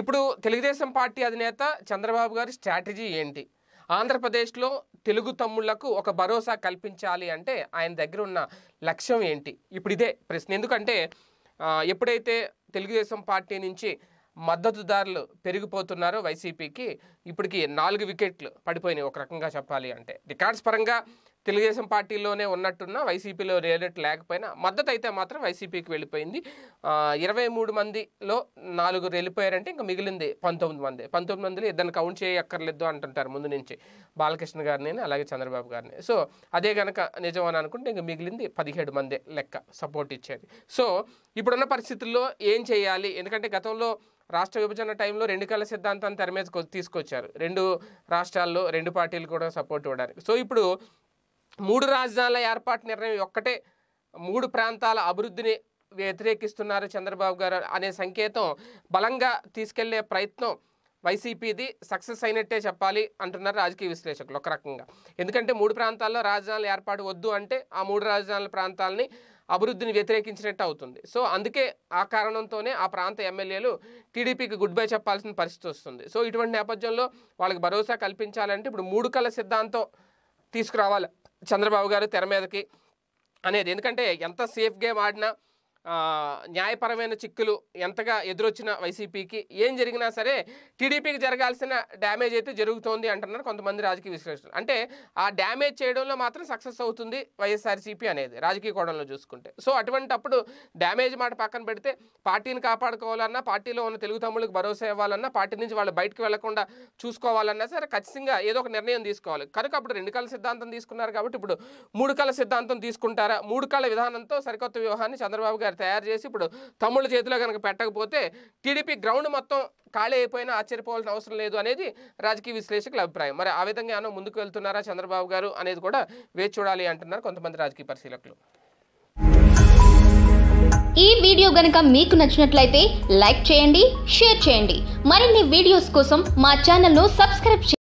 ఇప్పుడు తెలుగుదేశం పార్టీ అధినేత చంద్రబాబు గారి స్ట్రాటజీ ఏంటి ఆంధ్రప్రదేశ్లో తెలుగు తమ్ముళ్లకు ఒక భరోసా కల్పించాలి అంటే ఆయన దగ్గర ఉన్న లక్ష్యం ఏంటి ఇప్పుడు ఇదే ప్రశ్న ఎందుకంటే ఎప్పుడైతే తెలుగుదేశం పార్టీ నుంచి మద్దతుదారులు పెరిగిపోతున్నారో వైసీపీకి ఇప్పటికి నాలుగు వికెట్లు పడిపోయినాయి ఒక రకంగా చెప్పాలి అంటే రికార్డ్స్ పరంగా తెలుగుదేశం పార్టీలోనే ఉన్నట్టున్న వైసీపీలో రేరేట్ లేకపోయినా మద్దతు అయితే మాత్రం వైసీపీకి వెళ్ళిపోయింది ఇరవై మూడు మందిలో నాలుగురు వెళ్ళిపోయారంటే ఇంకా మిగిలింది పంతొమ్మిది మంది పంతొమ్మిది మందిలో ఇద్దరిని కౌంట్ చేయక్కర్లేదు అంటుంటారు ముందు నుంచి బాలకృష్ణ గారిని అలాగే చంద్రబాబు గారిని సో అదే కనుక నిజం అని అనుకుంటే ఇంకా మిగిలింది పదిహేడు మంది లెక్క సపోర్ట్ ఇచ్చేది సో ఇప్పుడున్న పరిస్థితుల్లో ఏం చేయాలి ఎందుకంటే గతంలో రాష్ట్ర విభజన టైంలో రెండు కళ సిద్ధాంతాన్ని తెర మీద తీసుకొచ్చారు రెండు రాష్ట్రాల్లో రెండు పార్టీలు కూడా సపోర్ట్ ఇవ్వడానికి సో ఇప్పుడు మూడు రాజధానుల ఏర్పాటు నిర్ణయం ఒక్కటే మూడు ప్రాంతాల అభివృద్ధిని వ్యతిరేకిస్తున్నారు చంద్రబాబు గారు అనే సంకేతం బలంగా తీసుకెళ్లే ప్రయత్నం వైసీపీది సక్సెస్ అయినట్టే చెప్పాలి అంటున్నారు రాజకీయ విశ్లేషకులు ఒక రకంగా ఎందుకంటే మూడు ప్రాంతాల్లో రాజధానుల ఏర్పాటు వద్దు అంటే ఆ మూడు రాజధానుల ప్రాంతాలని అభివృద్ధిని వ్యతిరేకించినట్టు అవుతుంది సో అందుకే ఆ కారణంతోనే ఆ ప్రాంత ఎమ్మెల్యేలు టీడీపీకి గుడ్ బై చెప్పాల్సిన పరిస్థితి వస్తుంది సో ఇటువంటి నేపథ్యంలో వాళ్ళకి భరోసా కల్పించాలంటే ఇప్పుడు మూడు కళ సిద్ధాంతం తీసుకురావాలి చంద్రబాబు గారు తెర మీదకి అనేది ఎందుకంటే ఎంత సేఫ్ గేమ్ ఆడినా న్యాయపరమైన చిక్కులు ఎంతగా ఎదురొచ్చిన వైసీపీకి ఏం జరిగినా సరే టీడీపీకి జరగాల్సిన డ్యామేజ్ అయితే జరుగుతోంది అంటున్నారు కొంతమంది రాజకీయ విశ్లేషకులు అంటే ఆ డ్యామేజ్ చేయడంలో మాత్రం సక్సెస్ అవుతుంది వైఎస్ఆర్సీపీ అనేది రాజకీయ కోణంలో చూసుకుంటే సో అటువంటప్పుడు డ్యామేజ్ మాట పక్కన పెడితే పార్టీని కాపాడుకోవాలన్నా పార్టీలో ఉన్న తెలుగు తమ్ముళ్ళకి భరోసా ఇవ్వాలన్నా పార్టీ నుంచి వాళ్ళు బయటకు వెళ్లకుండా చూసుకోవాలన్నా సరే ఖచ్చితంగా ఏదో ఒక నిర్ణయం తీసుకోవాలి కనుక అప్పుడు రెండు కళ సిద్ధాంతం తీసుకున్నారు కాబట్టి ఇప్పుడు మూడు కళ సిద్ధాంతం తీసుకుంటారా మూడు కళ విధానంతో సరికొత్త వ్యూహాన్ని చంద్రబాబు గారు తయారు చేసి ఇప్పుడు తమ్ముళ్ళ చేతిలో కనుక పెట్టకపోతే టీడీపీ గ్రౌండ్ మొత్తం ఖాళీ అయిపోయినా ఆశ్చర్యపోవాల్సిన అవసరం లేదు అనేది రాజకీయ విశ్లేషకుల అభిప్రాయం మరి ఆ విధంగా ఏమో ముందుకు వెళ్తున్నారా చంద్రబాబు గారు అనేది కూడా వేచి చూడాలి అంటున్నారు కొంతమంది రాజకీయ పరిశీలకులు ఈ వీడియో గనుక మీకు నచ్చినట్లయితే లైక్ చేయండి షేర్ చేయండి మరిన్ని వీడియోస్ కోసం మా ఛానల్ను సబ్స్క్రైబ్ చేయండి